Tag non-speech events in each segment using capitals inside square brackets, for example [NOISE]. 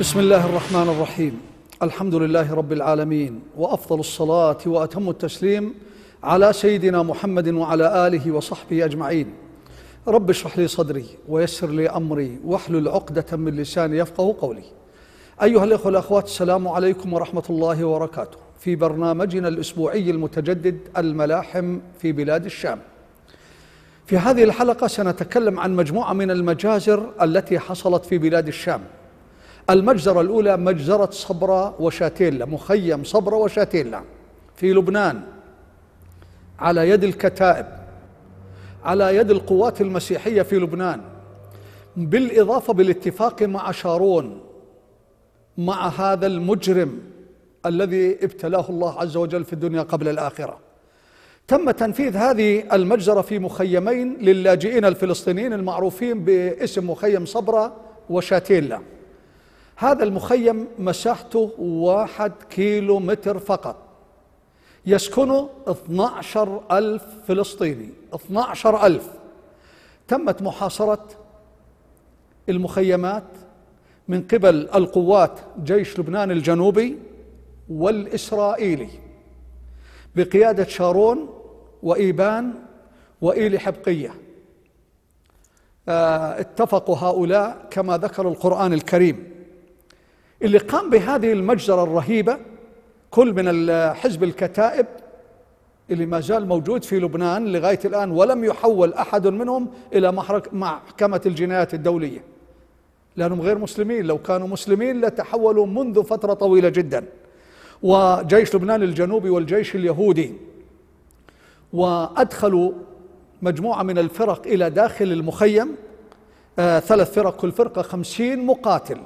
بسم الله الرحمن الرحيم الحمد لله رب العالمين وافضل الصلاه واتم التسليم على سيدنا محمد وعلى اله وصحبه اجمعين رب اشرح لي صدري ويسر لي امري واحلل عقده من لساني يفقه قولي ايها الاخوه والاخوات السلام عليكم ورحمه الله وبركاته في برنامجنا الاسبوعي المتجدد الملاحم في بلاد الشام في هذه الحلقه سنتكلم عن مجموعه من المجازر التي حصلت في بلاد الشام المجزرة الأولى مجزرة صبرة وشاتيلا مخيم صبرة وشاتيلا في لبنان على يد الكتائب على يد القوات المسيحية في لبنان بالإضافة بالاتفاق مع شارون مع هذا المجرم الذي ابتلاه الله عز وجل في الدنيا قبل الآخرة تم تنفيذ هذه المجزرة في مخيمين للاجئين الفلسطينيين المعروفين باسم مخيم صبرة وشاتيلا هذا المخيم مساحته واحد كيلو متر فقط يسكنه 12 ألف فلسطيني 12 ألف تمت محاصرة المخيمات من قبل القوات جيش لبنان الجنوبي والإسرائيلي بقيادة شارون وإيبان وإيلي حبقية آه، اتفقوا هؤلاء كما ذكر القرآن الكريم اللي قام بهذه المجزرة الرهيبة كل من حزب الكتائب اللي ما زال موجود في لبنان لغاية الآن ولم يحول أحد منهم إلى محكمة الجنايات الدولية لأنهم غير مسلمين لو كانوا مسلمين لتحولوا منذ فترة طويلة جدا وجيش لبنان الجنوبي والجيش اليهودي وأدخلوا مجموعة من الفرق إلى داخل المخيم آه ثلاث فرق كل فرقة خمسين مقاتل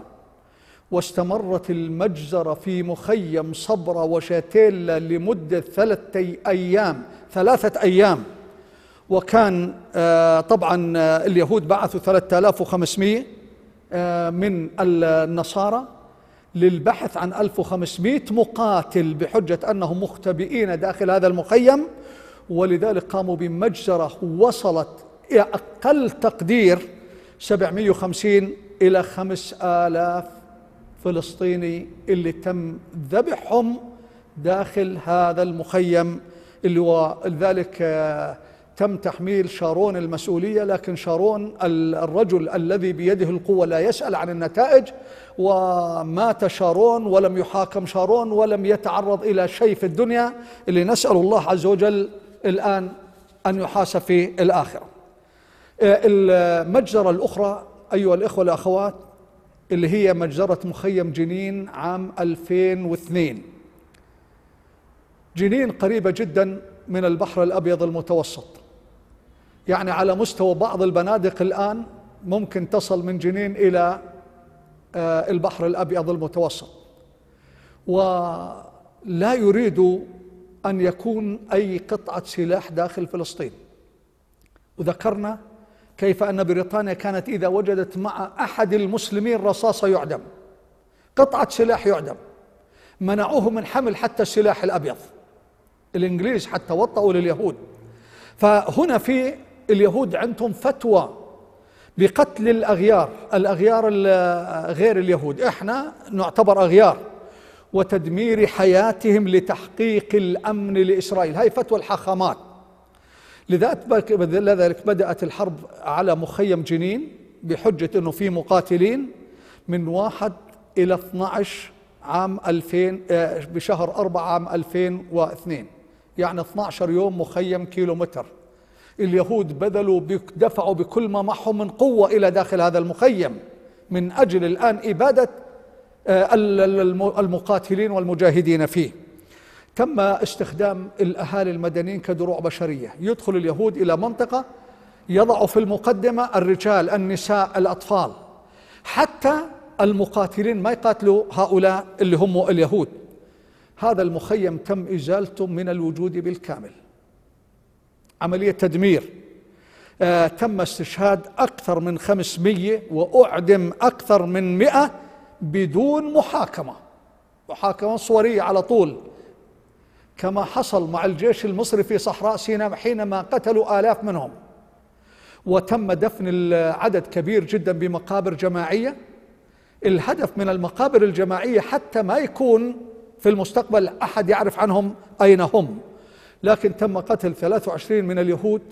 واستمرت المجزرة في مخيم صبرة وشاتيلا لمدة ثلاثة أيام ثلاثة أيام وكان آه، طبعا آه، اليهود بعثوا 3500 آه، من النصارى للبحث عن 1500 مقاتل بحجة أنهم مختبئين داخل هذا المخيم ولذلك قاموا بمجزرة وصلت أقل تقدير 750 إلى 5000 فلسطيني اللي تم ذبحهم داخل هذا المخيم اللي ولذلك آه، تم تحميل شارون المسؤولية لكن شارون الرجل الذي بيده القوة لا يسأل عن النتائج ومات شارون ولم يحاكم شارون ولم يتعرض إلى شيء في الدنيا اللي نسأل الله عز وجل الآن أن يحاسب في الآخرة آه، المجزرة الأخرى أيها الإخوة والأخوات اللي هي مجزرة مخيم جنين عام 2002 جنين قريبة جدا من البحر الأبيض المتوسط يعني على مستوى بعض البنادق الآن ممكن تصل من جنين إلى آه، البحر الأبيض المتوسط ولا يريد أن يكون أي قطعة سلاح داخل فلسطين وذكرنا كيف أن بريطانيا كانت إذا وجدت مع أحد المسلمين رصاصة يعدم قطعة سلاح يعدم منعوه من حمل حتى السلاح الأبيض الإنجليز حتى وطئوا لليهود فهنا في اليهود عندهم فتوى بقتل الأغيار الأغيار غير اليهود إحنا نعتبر أغيار وتدمير حياتهم لتحقيق الأمن لإسرائيل هاي فتوى الحاخامات لذلك بدأت الحرب على مخيم جنين بحجة أنه في مقاتلين من واحد إلى 12 عام 2000 آه، بشهر 4 عام 2002 يعني 12 يوم مخيم كيلومتر اليهود بذلوا دفعوا بكل ما معهم من قوة إلى داخل هذا المخيم من أجل الآن إبادة آه، المقاتلين والمجاهدين فيه تم استخدام الأهالي المدنيين كدروع بشرية يدخل اليهود إلى منطقة يضع في المقدمة الرجال النساء الأطفال حتى المقاتلين ما يقاتلوا هؤلاء اللي هم اليهود هذا المخيم تم إزالته من الوجود بالكامل عملية تدمير آه تم استشهاد أكثر من 500 وأعدم أكثر من 100 بدون محاكمة محاكمة صورية على طول كما حصل مع الجيش المصري في صحراء سيناء حينما قتلوا آلاف منهم وتم دفن عدد كبير جدا بمقابر جماعية الهدف من المقابر الجماعية حتى ما يكون في المستقبل أحد يعرف عنهم أين هم لكن تم قتل 23 من اليهود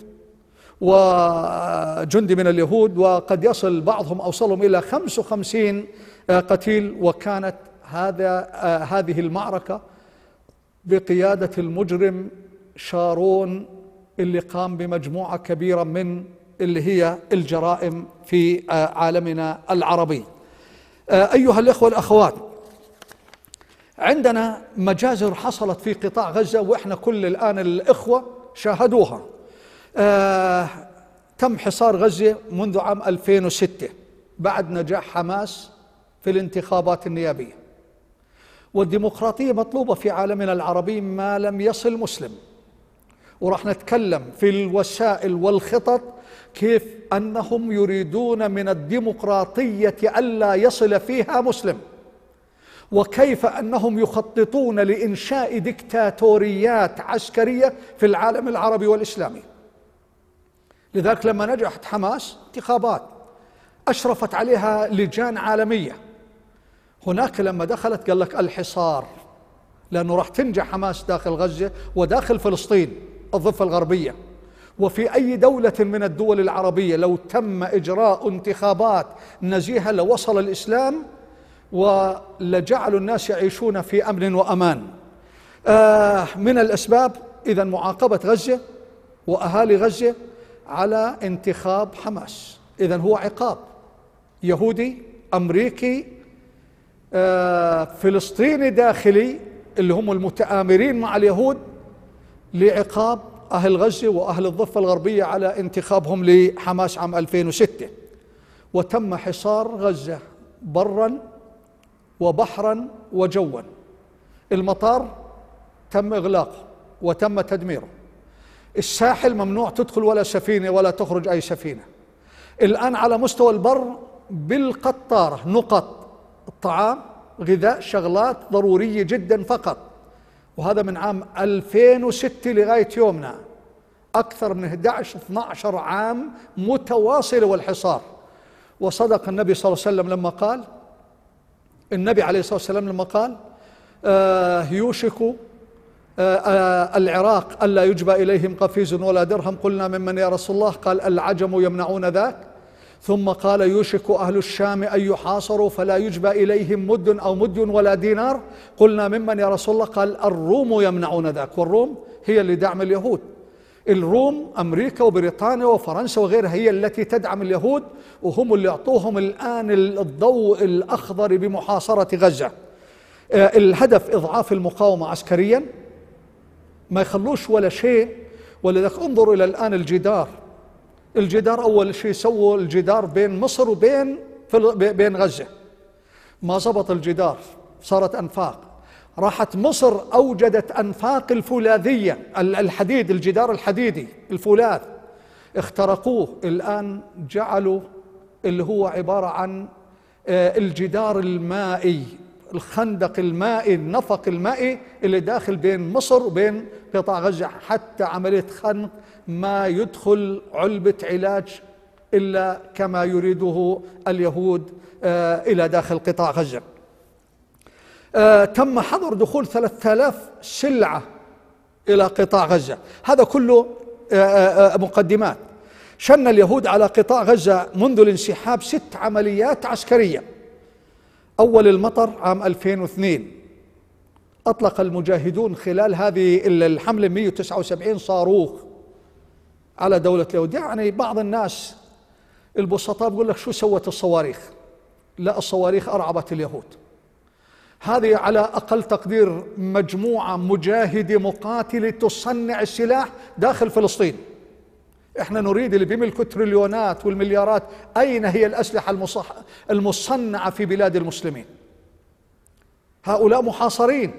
وجندي من اليهود وقد يصل بعضهم أوصلهم إلى 55 قتيل وكانت هذا آه، هذه المعركة بقياده المجرم شارون اللي قام بمجموعه كبيره من اللي هي الجرائم في آه، عالمنا العربي. آه، ايها الاخوه الاخوات عندنا مجازر حصلت في قطاع غزه واحنا كل الان الاخوه شاهدوها. آه تم حصار غزه منذ عام 2006 بعد نجاح حماس في الانتخابات النيابيه. والديمقراطية مطلوبة في عالمنا العربي ما لم يصل مسلم وراح نتكلم في الوسائل والخطط كيف أنهم يريدون من الديمقراطية ألا يصل فيها مسلم وكيف أنهم يخططون لإنشاء دكتاتوريات عسكرية في العالم العربي والإسلامي لذلك لما نجحت حماس انتخابات أشرفت عليها لجان عالمية هناك لما دخلت قال لك الحصار لأنه راح تنجح حماس داخل غزة وداخل فلسطين الضفة الغربية وفي أي دولة من الدول العربية لو تم إجراء انتخابات نزيهة لوصل الإسلام ولجعلوا الناس يعيشون في أمن وأمان آه من الأسباب إذا معاقبة غزة وأهالي غزة على انتخاب حماس إذا هو عقاب يهودي أمريكي آه، فلسطيني داخلي اللي هم المتآمرين مع اليهود لعقاب أهل غزة وأهل الضفة الغربية على انتخابهم لحماس عام 2006 وتم حصار غزة برا وبحرا وجوا المطار تم إغلاقه وتم تدميره الساحل ممنوع تدخل ولا سفينة ولا تخرج أي سفينة الآن على مستوى البر بالقطارة نقط الطعام غذاء شغلات ضرورية جدا فقط وهذا من عام 2006 لغاية يومنا أكثر من 11 12 عام متواصلة والحصار وصدق النبي صلى الله عليه وسلم لما قال النبي عليه الصلاة والسلام لما قال آه يوشك آه, آه، العراق ألا يجبى إليهم قفيز ولا درهم قلنا ممن يا رسول الله قال العجم يمنعون ذاك ثم قال يوشك أهل الشام أن يحاصروا فلا يجبى إليهم مد أو مد ولا دينار قلنا ممن يا رسول الله قال الروم يمنعون ذاك والروم هي اللي دعم اليهود الروم أمريكا وبريطانيا وفرنسا وغيرها هي التي تدعم اليهود وهم اللي أعطوهم الآن الضوء الأخضر بمحاصرة غزة آه، الهدف إضعاف المقاومة عسكريا ما يخلوش ولا شيء ولذلك انظروا إلى الآن الجدار الجدار أول شيء سووا الجدار بين مصر وبين بين غزة ما زبط الجدار صارت أنفاق راحت مصر أوجدت أنفاق الفولاذية الحديد الجدار الحديدي الفولاذ اخترقوه الآن جعلوا اللي هو عبارة عن آه، الجدار المائي الخندق المائي النفق المائي اللي داخل بين مصر وبين قطاع غزة حتى عملية خنق ما يدخل علبة علاج إلا كما يريده اليهود آه، إلى داخل قطاع غزة آه، تم حظر دخول 3000 سلعة إلى قطاع غزة هذا كله آه، مقدمات شن اليهود على قطاع غزة منذ الانسحاب ست عمليات عسكرية أول المطر عام 2002 أطلق المجاهدون خلال هذه الحملة 179 صاروخ على دولة اليهود يعني بعض الناس البسطاء بيقول لك شو سوت الصواريخ لا الصواريخ أرعبت اليهود هذه على أقل تقدير مجموعة مجاهدة مقاتلة تصنع السلاح داخل فلسطين احنا نريد اللي بيملكوا التريليونات والمليارات اين هي الاسلحه المصح... المصنعه في بلاد المسلمين هؤلاء محاصرين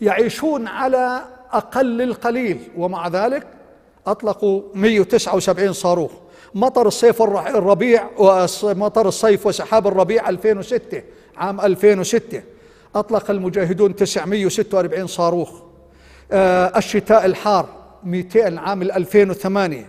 يعيشون على اقل القليل ومع ذلك اطلقوا 179 صاروخ مطر الصيف الربيع مطر الصيف وسحاب الربيع 2006 عام 2006 اطلق المجاهدون 946 صاروخ آه، الشتاء الحار 200 عام 2008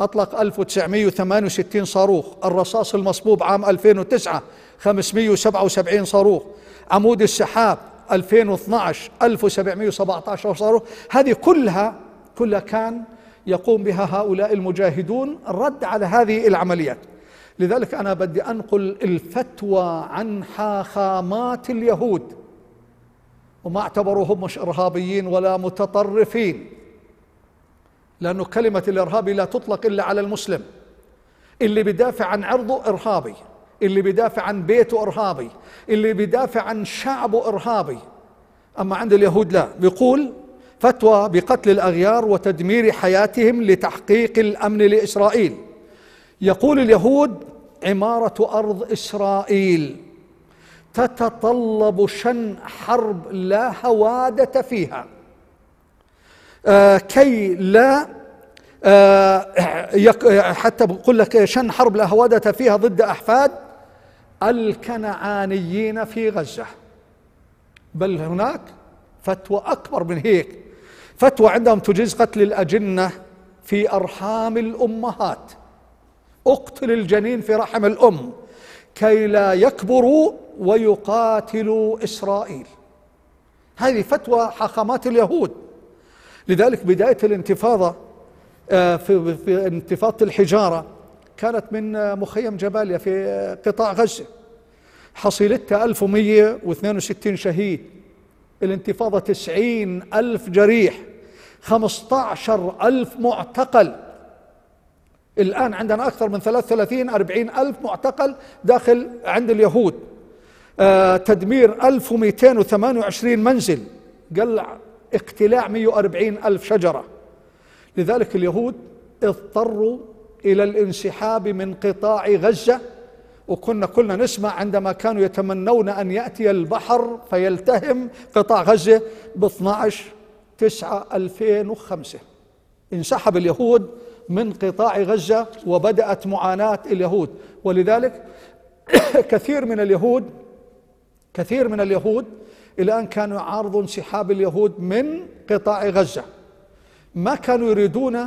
أطلق 1968 صاروخ الرصاص المصبوب عام 2009 577 صاروخ عمود السحاب 2012 1717 صاروخ هذه كلها كلها كان يقوم بها هؤلاء المجاهدون الرد على هذه العمليات لذلك أنا بدي أنقل الفتوى عن حاخامات اليهود وما اعتبروهم مش إرهابيين ولا متطرفين لأنه كلمة الإرهابي لا تطلق إلا على المسلم اللي بدافع عن عرضه إرهابي اللي بدافع عن بيته إرهابي اللي بدافع عن شعبه إرهابي أما عند اليهود لا بيقول فتوى بقتل الأغيار وتدمير حياتهم لتحقيق الأمن لإسرائيل يقول اليهود عمارة أرض إسرائيل تتطلب شن حرب لا هوادة فيها آه، كي لا آه، حتى بقول لك شن حرب لا فيها ضد أحفاد الكنعانيين في غزة بل هناك فتوى أكبر من هيك فتوى عندهم تجيز قتل الأجنة في أرحام الأمهات اقتل الجنين في رحم الأم كي لا يكبروا ويقاتلوا إسرائيل هذه فتوى حاخامات اليهود لذلك بداية الانتفاضة آه، في انتفاضة الحجارة كانت من آه، مخيم جباليا في آه، قطاع غزة حصيلتها 1162 شهيد الانتفاضة 90 ألف جريح 15 ألف معتقل الآن عندنا أكثر من 33 40 ألف معتقل داخل عند اليهود تدمير 1228 منزل قلع اقتلاع 140 ألف شجرة لذلك اليهود اضطروا إلى الانسحاب من قطاع غزة وكنا كلنا نسمع عندما كانوا يتمنون أن يأتي البحر فيلتهم قطاع غزة ب 12 9 2005 انسحب اليهود من قطاع غزة وبدأت معاناة اليهود ولذلك [COUGHS] كثير من اليهود كثير من اليهود الآن كانوا يعارضوا انسحاب اليهود من قطاع غزة ما كانوا يريدون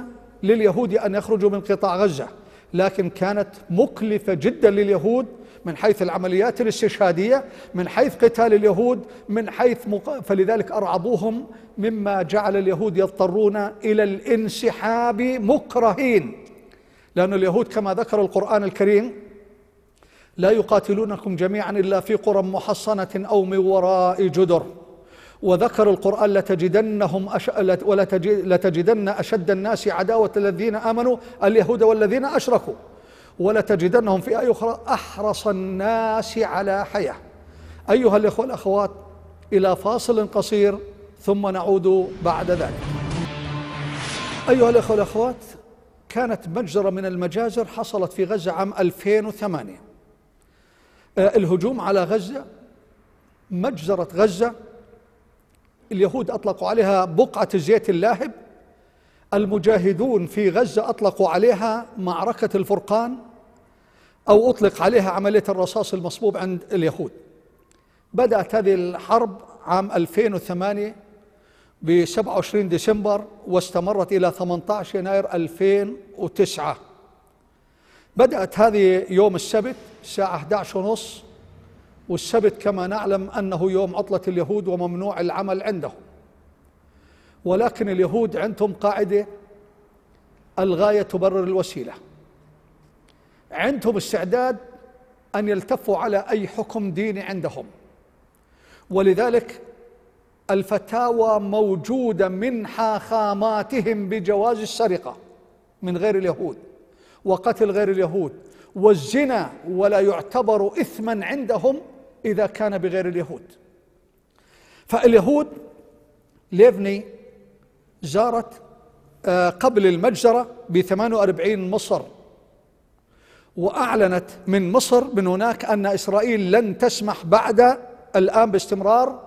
لليهود أن يخرجوا من قطاع غزة لكن كانت مكلفة جدا لليهود من حيث العمليات الاستشهادية من حيث قتال اليهود من حيث مق... فلذلك أرعبوهم مما جعل اليهود يضطرون إلى الانسحاب مكرهين لأن اليهود كما ذكر القرآن الكريم لا يقاتلونكم جميعا إلا في قرى محصنة أو من وراء جدر وذكر القرآن لتجدنهم أش... لتجدن أشد الناس عداوة الذين آمنوا اليهود والذين أشركوا ولتجدنهم في آية أخرى أحرص الناس على حياة أيها الإخوة الأخوات إلى فاصل قصير ثم نعود بعد ذلك أيها الإخوة والأخوات كانت مجزرة من المجازر حصلت في غزة عام 2008 آه، الهجوم على غزة مجزرة غزة اليهود أطلقوا عليها بقعة الزيت اللاهب المجاهدون في غزة أطلقوا عليها معركة الفرقان أو أطلق عليها عملية الرصاص المصبوب عند اليهود بدأت هذه الحرب عام 2008 ب 27 ديسمبر واستمرت إلى 18 يناير 2009 بدأت هذه يوم السبت الساعة 11 ونص والسبت كما نعلم أنه يوم عطلة اليهود وممنوع العمل عندهم ولكن اليهود عندهم قاعدة الغاية تبرر الوسيلة عندهم استعداد أن يلتفوا على أي حكم ديني عندهم ولذلك الفتاوى موجودة من حاخاماتهم بجواز السرقة من غير اليهود وقتل غير اليهود والزنا ولا يعتبر إثما عندهم إذا كان بغير اليهود فاليهود ليفني زارت آه، قبل المجزرة ب 48 مصر وأعلنت من مصر من هناك أن إسرائيل لن تسمح بعد الآن باستمرار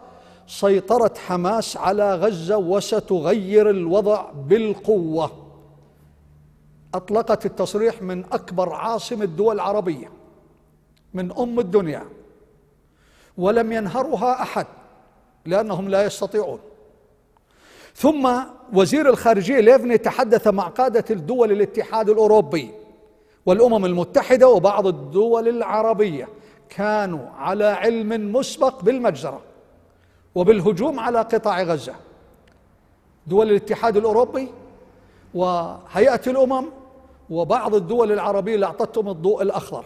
سيطرة حماس على غزة وستغير الوضع بالقوة أطلقت التصريح من أكبر عاصمة دول عربية من أم الدنيا ولم ينهرها أحد لأنهم لا يستطيعون ثم وزير الخارجية ليفني تحدث مع قادة الدول الاتحاد الأوروبي والأمم المتحدة وبعض الدول العربية كانوا على علم مسبق بالمجزرة وبالهجوم على قطاع غزة دول الاتحاد الأوروبي وهيئة الأمم وبعض الدول العربية اللي أعطتهم الضوء الأخضر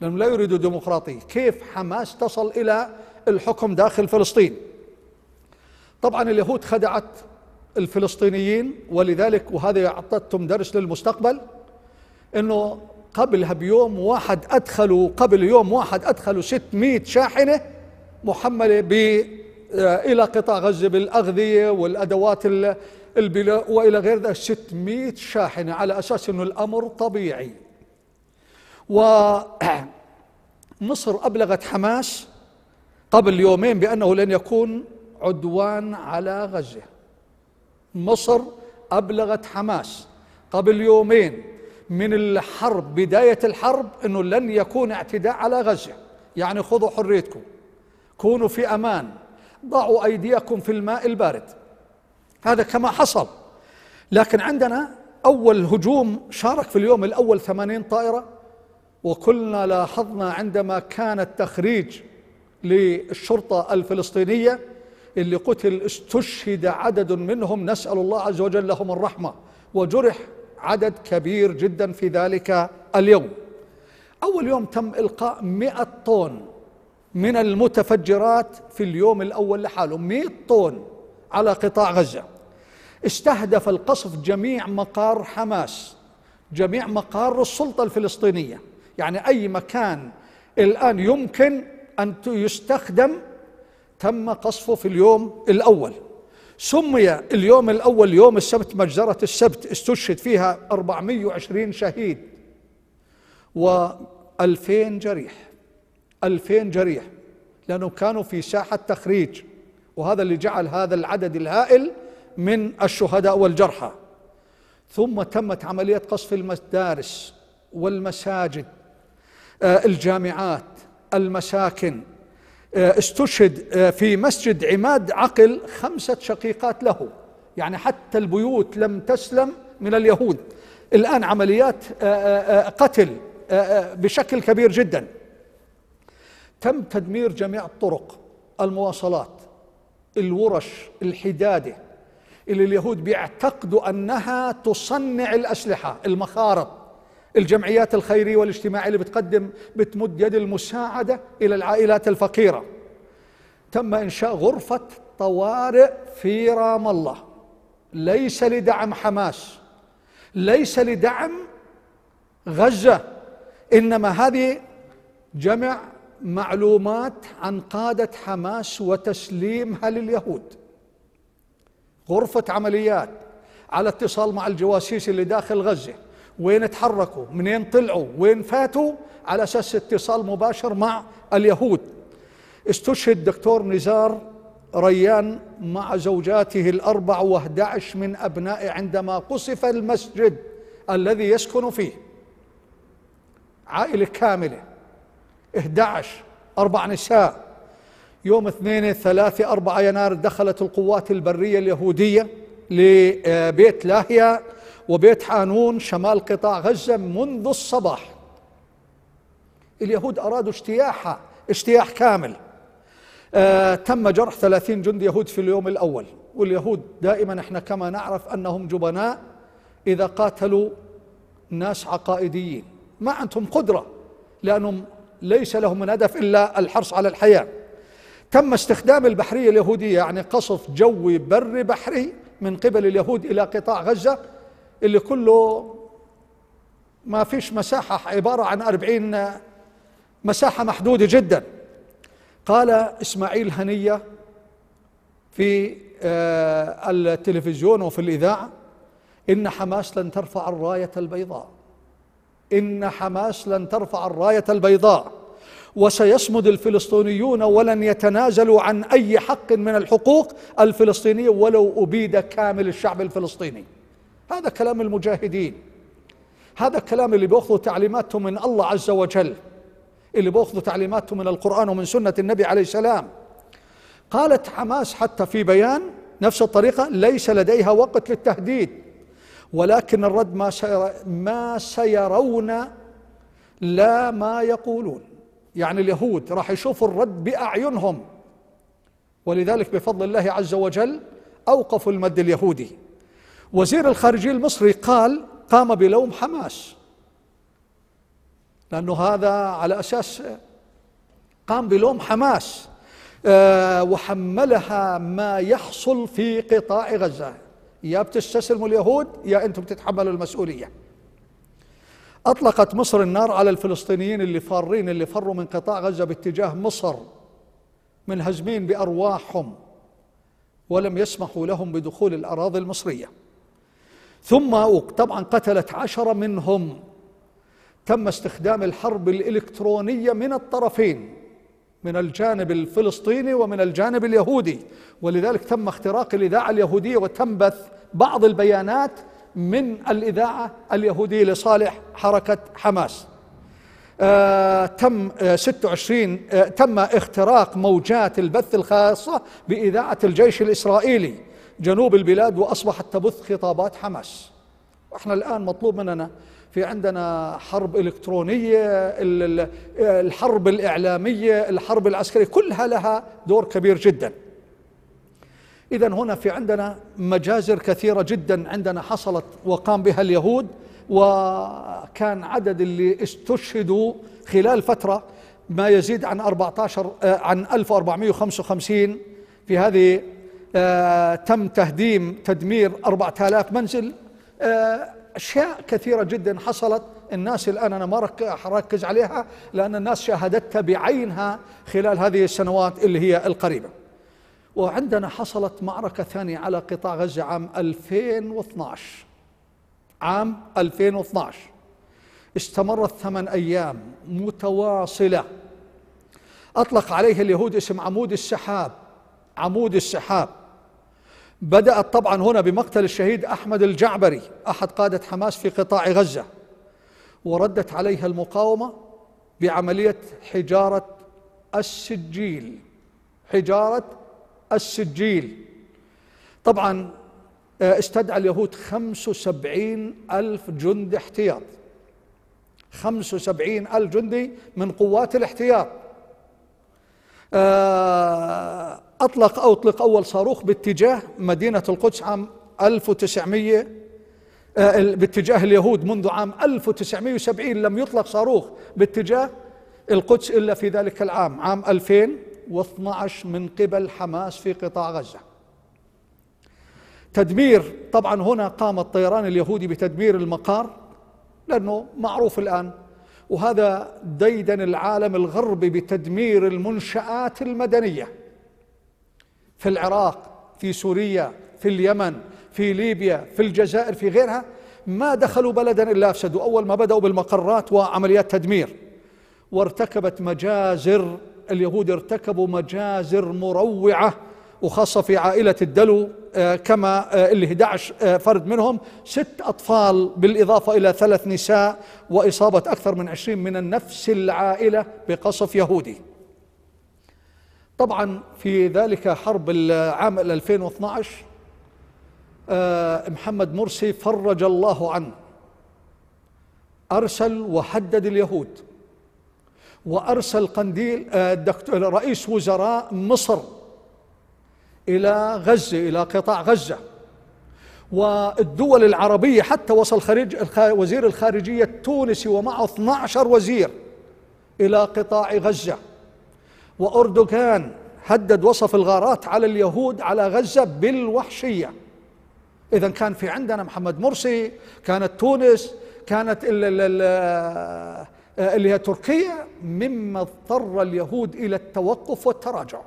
لأنهم لا يريدوا ديمقراطية كيف حماس تصل إلى الحكم داخل فلسطين طبعا اليهود خدعت الفلسطينيين ولذلك وهذا أعطتهم درس للمستقبل أنه قبلها بيوم واحد أدخلوا قبل يوم واحد أدخلوا 600 شاحنة محملة ب إلى قطاع غزة بالأغذية والأدوات البلا وإلى غير ذلك 600 شاحنة على أساس أنه الأمر طبيعي ومصر [CLEARS THROAT] أبلغت حماس قبل يومين بأنه لن يكون عدوان على غزة مصر أبلغت حماس قبل يومين من الحرب بداية الحرب أنه لن يكون اعتداء على غزة يعني خذوا حريتكم كونوا في أمان ضعوا أيديكم في الماء البارد هذا كما حصل لكن عندنا أول هجوم شارك في اليوم الأول ثمانين طائرة وكلنا لاحظنا عندما كان التخريج للشرطة الفلسطينية اللي قتل استشهد عدد منهم نسأل الله عز وجل لهم الرحمة وجرح عدد كبير جدا في ذلك اليوم أول يوم تم إلقاء مئة طن من المتفجرات في اليوم الأول لحاله مئة طن على قطاع غزة استهدف القصف جميع مقار حماس جميع مقار السلطة الفلسطينية يعني أي مكان الآن يمكن أن يستخدم تم قصفه في اليوم الأول سمي اليوم الأول يوم السبت مجزرة السبت استشهد فيها 420 شهيد و2000 جريح 2000 جريح لأنه كانوا في ساحة تخريج وهذا اللي جعل هذا العدد الهائل من الشهداء والجرحى ثم تمت عمليه قصف المدارس والمساجد آه، الجامعات المساكن آه، استشهد آه، في مسجد عماد عقل خمسه شقيقات له يعني حتى البيوت لم تسلم من اليهود الان عمليات قتل بشكل كبير جدا تم تدمير جميع الطرق المواصلات الورش الحداده اللي اليهود بيعتقدوا انها تصنع الاسلحه المخارط الجمعيات الخيريه والاجتماعيه اللي بتقدم بتمد يد المساعده الى العائلات الفقيره تم انشاء غرفه طوارئ في رام الله ليس لدعم حماس ليس لدعم غزه انما هذه جمع معلومات عن قادة حماس وتسليمها لليهود غرفة عمليات على اتصال مع الجواسيس اللي داخل غزة وين تحركوا منين طلعوا وين فاتوا على أساس اتصال مباشر مع اليهود استشهد دكتور نزار ريان مع زوجاته الأربع و11 من أبنائه عندما قصف المسجد الذي يسكن فيه عائلة كاملة 11 أربع نساء يوم 2 3 4 يناير دخلت القوات البرية اليهودية لبيت لاهيا وبيت حانون شمال قطاع غزة منذ الصباح اليهود أرادوا اجتياحها اجتياح كامل آه تم جرح ثلاثين جندي يهود في اليوم الأول واليهود دائما احنا كما نعرف أنهم جبناء إذا قاتلوا ناس عقائديين ما عندهم قدرة لأنهم ليس لهم من هدف إلا الحرص على الحياة تم استخدام البحرية اليهودية يعني قصف جوي بري بحري من قبل اليهود إلى قطاع غزة اللي كله ما فيش مساحة عبارة عن أربعين مساحة محدودة جدا قال إسماعيل هنية في آه، التلفزيون وفي الإذاعة إن حماس لن ترفع الراية البيضاء إن حماس لن ترفع الراية البيضاء وسيصمد الفلسطينيون ولن يتنازلوا عن أي حق من الحقوق الفلسطينية ولو أبيد كامل الشعب الفلسطيني هذا كلام المجاهدين هذا الكلام اللي بياخذوا تعليماتهم من الله عز وجل اللي بياخذوا تعليماتهم من القرآن ومن سنة النبي عليه السلام قالت حماس حتى في بيان نفس الطريقة ليس لديها وقت للتهديد ولكن الرد ما ما سيرون لا ما يقولون يعني اليهود راح يشوفوا الرد بأعينهم ولذلك بفضل الله عز وجل أوقفوا المد اليهودي وزير الخارجية المصري قال قام بلوم حماس لأنه هذا على أساس قام بلوم حماس آه، وحملها ما يحصل في قطاع غزة يا بتستسلموا اليهود يا انتم بتتحملوا المسؤوليه اطلقت مصر النار على الفلسطينيين اللي فارين اللي فروا من قطاع غزه باتجاه مصر منهزمين بارواحهم ولم يسمحوا لهم بدخول الاراضي المصريه ثم طبعا قتلت عشره منهم تم استخدام الحرب الالكترونيه من الطرفين من الجانب الفلسطيني ومن الجانب اليهودي ولذلك تم اختراق الإذاعة اليهودية وتم بث بعض البيانات من الإذاعة اليهودية لصالح حركة حماس آه تم آه 26 آه تم اختراق موجات البث الخاصة بإذاعة الجيش الإسرائيلي جنوب البلاد وأصبحت تبث خطابات حماس واحنا الآن مطلوب مننا في عندنا حرب إلكترونية الحرب الإعلامية الحرب العسكرية كلها لها دور كبير جدا إذا هنا في عندنا مجازر كثيرة جدا عندنا حصلت وقام بها اليهود وكان عدد اللي استشهدوا خلال فترة ما يزيد عن 14 عن 1455 في هذه آه، تم تهديم تدمير 4000 منزل آه، أشياء كثيرة جدا حصلت الناس الآن أنا ما أركز عليها لأن الناس شاهدتها بعينها خلال هذه السنوات اللي هي القريبة وعندنا حصلت معركة ثانية على قطاع غزة عام 2012 عام 2012 استمرت ثمان أيام متواصلة أطلق عليه اليهود اسم عمود السحاب عمود السحاب بدأت طبعا هنا بمقتل الشهيد أحمد الجعبري أحد قادة حماس في قطاع غزة وردت عليها المقاومة بعملية حجارة السجيل حجارة السجيل طبعا آه، استدعى اليهود خمس وسبعين ألف جندي احتياط خمس وسبعين ألف جندي من قوات الاحتياط آه، أطلق أطلق أول صاروخ باتجاه مدينة القدس عام 1900 آه، باتجاه اليهود منذ عام 1970 لم يطلق صاروخ باتجاه القدس إلا في ذلك العام عام 2012 من قبل حماس في قطاع غزة تدمير طبعا هنا قام الطيران اليهودي بتدمير المقار لأنه معروف الآن وهذا ديدن العالم الغربي بتدمير المنشآت المدنيه في العراق في سوريا في اليمن في ليبيا في الجزائر في غيرها ما دخلوا بلدا الا افسدوا اول ما بداوا بالمقرات وعمليات تدمير وارتكبت مجازر اليهود ارتكبوا مجازر مروعه وخاصه في عائله الدلو آه، كما آه، اللي 11 آه، فرد منهم ست اطفال بالاضافه الى ثلاث نساء واصابه اكثر من 20 من نفس العائله بقصف يهودي طبعا في ذلك حرب العام 2012 آه، محمد مرسي فرج الله عنه أرسل وحدد اليهود وأرسل قنديل آه، رئيس وزراء مصر إلى غزة إلى قطاع غزة والدول العربية حتى وصل خارج وزير الخارجية التونسي ومعه 12 وزير إلى قطاع غزة وأردوغان هدد وصف الغارات على اليهود على غزة بالوحشية إذا كان في عندنا محمد مرسي كانت تونس كانت الـ الـ الـ آه، اللي هي تركيا مما اضطر اليهود إلى التوقف والتراجع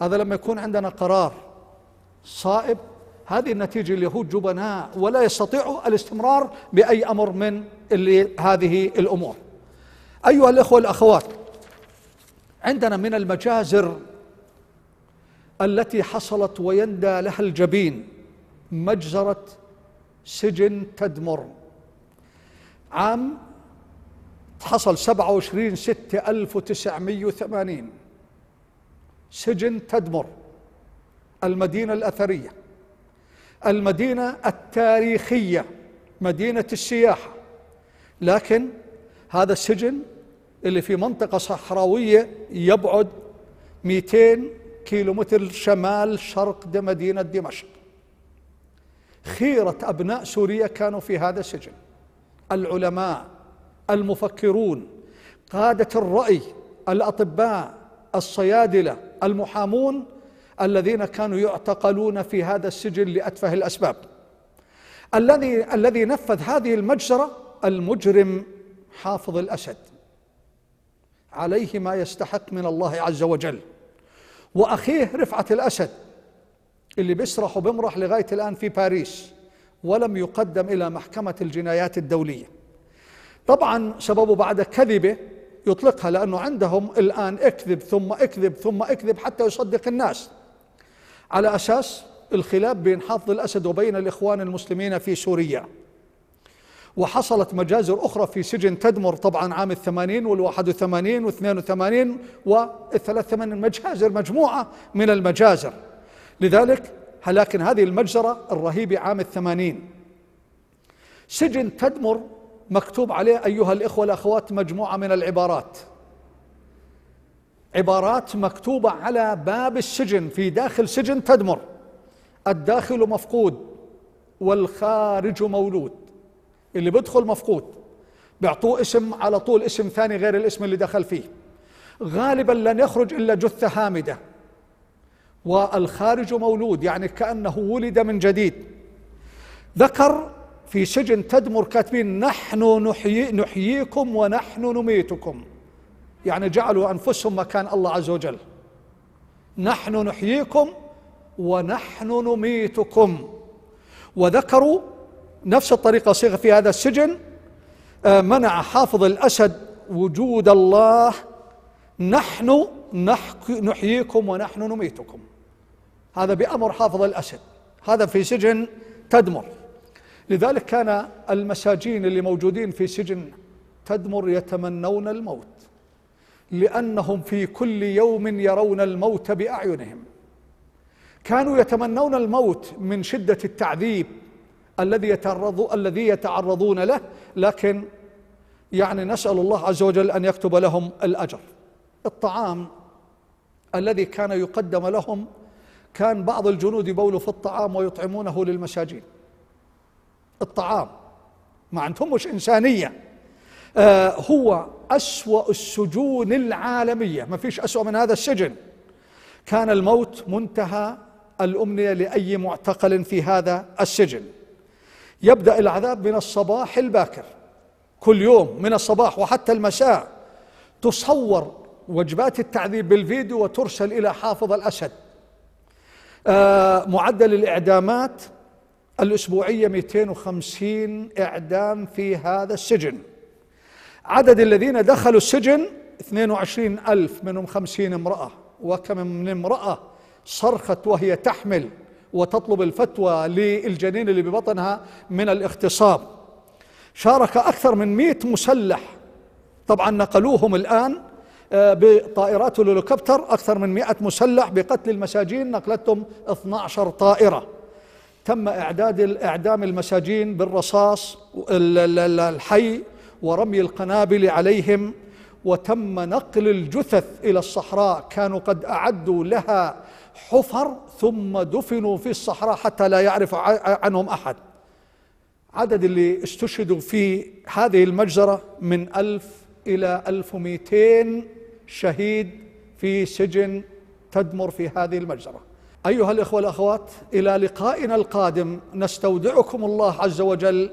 هذا لما يكون عندنا قرار صائب هذه النتيجة اليهود جبناء ولا يستطيعوا الاستمرار بأي أمر من اللي هذه الأمور أيها الأخوة الأخوات عندنا من المجازر التي حصلت ويندى لها الجبين مجزرة سجن تدمر عام حصل 27 6 1980 سجن تدمر المدينة الأثرية المدينة التاريخية مدينة السياحة لكن هذا السجن اللي في منطقة صحراوية يبعد 200 كيلومتر شمال شرق دي مدينة دمشق خيرة أبناء سوريا كانوا في هذا السجن العلماء المفكرون قادة الرأي الأطباء الصيادلة المحامون الذين كانوا يعتقلون في هذا السجن لأتفه الأسباب الذي الذي نفذ هذه المجزرة المجرم حافظ الأسد عليه ما يستحق من الله عز وجل واخيه رفعه الاسد اللي بيسرح وبمرح لغايه الان في باريس ولم يقدم الى محكمه الجنايات الدوليه طبعا سببه بعد كذبه يطلقها لانه عندهم الان اكذب ثم اكذب ثم اكذب حتى يصدق الناس على اساس الخلاف بين حافظ الاسد وبين الاخوان المسلمين في سوريا وحصلت مجازر أخرى في سجن تدمر طبعا عام الثمانين والواحد وثمانين واثنين وثمانين والثلاث ثمانين مجازر مجموعة من المجازر لذلك لكن هذه المجزرة الرهيبة عام الثمانين سجن تدمر مكتوب عليه أيها الإخوة والأخوات مجموعة من العبارات عبارات مكتوبة على باب السجن في داخل سجن تدمر الداخل مفقود والخارج مولود اللي بيدخل مفقود بيعطوه اسم على طول اسم ثاني غير الاسم اللي دخل فيه غالبا لن يخرج الا جثه هامده والخارج مولود يعني كانه ولد من جديد ذكر في سجن تدمر كاتبين نحن نحيي نحييكم ونحن نميتكم يعني جعلوا انفسهم مكان الله عز وجل نحن نحييكم ونحن نميتكم وذكروا نفس الطريقة صيغ في هذا السجن آه، منع حافظ الأسد وجود الله نحن نحييكم ونحن نميتكم هذا بأمر حافظ الأسد هذا في سجن تدمر لذلك كان المساجين اللي موجودين في سجن تدمر يتمنون الموت لأنهم في كل يوم يرون الموت بأعينهم كانوا يتمنون الموت من شدة التعذيب الذي يتعرض الذي يتعرضون له لكن يعني نسأل الله عز وجل أن يكتب لهم الأجر الطعام الذي كان يقدم لهم كان بعض الجنود يبولوا في الطعام ويطعمونه للمساجين الطعام ما عندهمش إنسانية آه هو أسوأ السجون العالمية ما فيش أسوأ من هذا السجن كان الموت منتهى الأمنية لأي معتقل في هذا السجن يبدأ العذاب من الصباح الباكر كل يوم من الصباح وحتى المساء تصور وجبات التعذيب بالفيديو وترسل إلى حافظ الأسد آه معدل الإعدامات الأسبوعية 250 إعدام في هذا السجن عدد الذين دخلوا السجن 22 ألف منهم 50 امرأة وكم من امرأة صرخت وهي تحمل وتطلب الفتوى للجنين اللي ببطنها من الاغتصاب شارك أكثر من مئة مسلح طبعا نقلوهم الآن آه، بطائرات الهليكوبتر أكثر من مئة مسلح بقتل المساجين نقلتهم 12 طائرة تم إعداد إعدام المساجين بالرصاص الحي ورمي القنابل عليهم وتم نقل الجثث إلى الصحراء كانوا قد أعدوا لها حفر ثم دفنوا في الصحراء حتى لا يعرف عنهم أحد عدد اللي استشهدوا في هذه المجزرة من ألف إلى ألف ومئتين شهيد في سجن تدمر في هذه المجزرة أيها الإخوة والأخوات إلى لقائنا القادم نستودعكم الله عز وجل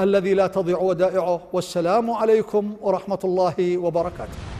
الذي لا تضيع ودائعه والسلام عليكم ورحمة الله وبركاته